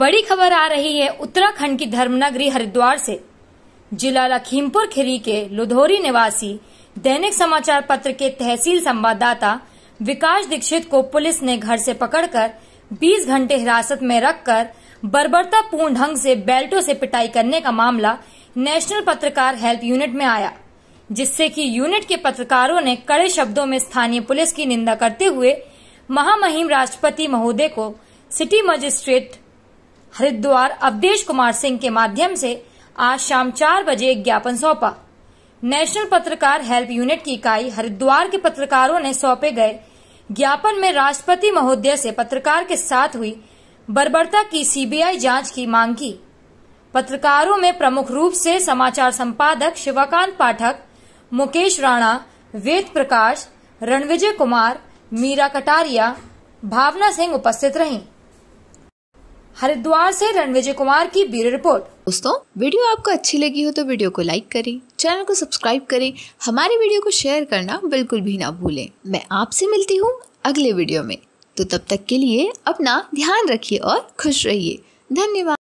बड़ी खबर आ रही है उत्तराखंड की धर्मनगरी हरिद्वार से जिला लखीमपुर खीरी के लुधोरी निवासी दैनिक समाचार पत्र के तहसील संवाददाता विकास दीक्षित को पुलिस ने घर से पकड़कर 20 घंटे हिरासत में रखकर पूर्ण ढंग से बेल्टों से पिटाई करने का मामला नेशनल पत्रकार हेल्प यूनिट में आया जिससे कि यूनिट के पत्रकारों ने कड़े शब्दों में स्थानीय पुलिस की निंदा करते हुए महामहिम राष्ट्रपति महोदय को सिटी मजिस्ट्रेट हरिद्वार अवधेश कुमार सिंह के माध्यम से आज शाम चार बजे एक ज्ञापन सौंपा नेशनल पत्रकार हेल्प यूनिट की इकाई हरिद्वार के पत्रकारों ने सौंपे गए ज्ञापन में राष्ट्रपति महोदय से पत्रकार के साथ हुई बर्बरता की सीबीआई जांच की मांग की पत्रकारों में प्रमुख रूप से समाचार संपादक शिवाकांत पाठक मुकेश राणा वेद प्रकाश रणविजय कुमार मीरा कटारिया भावना सिंह उपस्थित रहीं हरिद्वार से रणविजय कुमार की ब्यूरो रिपोर्ट दोस्तों वीडियो आपको अच्छी लगी हो तो वीडियो को लाइक करें चैनल को सब्सक्राइब करें हमारे वीडियो को शेयर करना बिल्कुल भी ना भूलें मैं आपसे मिलती हूँ अगले वीडियो में तो तब तक के लिए अपना ध्यान रखिए और खुश रहिए धन्यवाद